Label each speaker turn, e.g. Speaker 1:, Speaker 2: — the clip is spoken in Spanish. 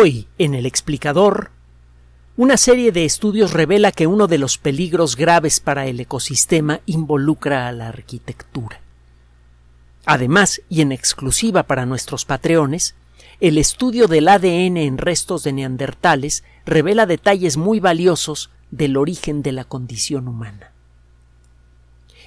Speaker 1: Hoy, en el explicador, una serie de estudios revela que uno de los peligros graves para el ecosistema involucra a la arquitectura. Además, y en exclusiva para nuestros patreones, el estudio del ADN en restos de neandertales revela detalles muy valiosos del origen de la condición humana.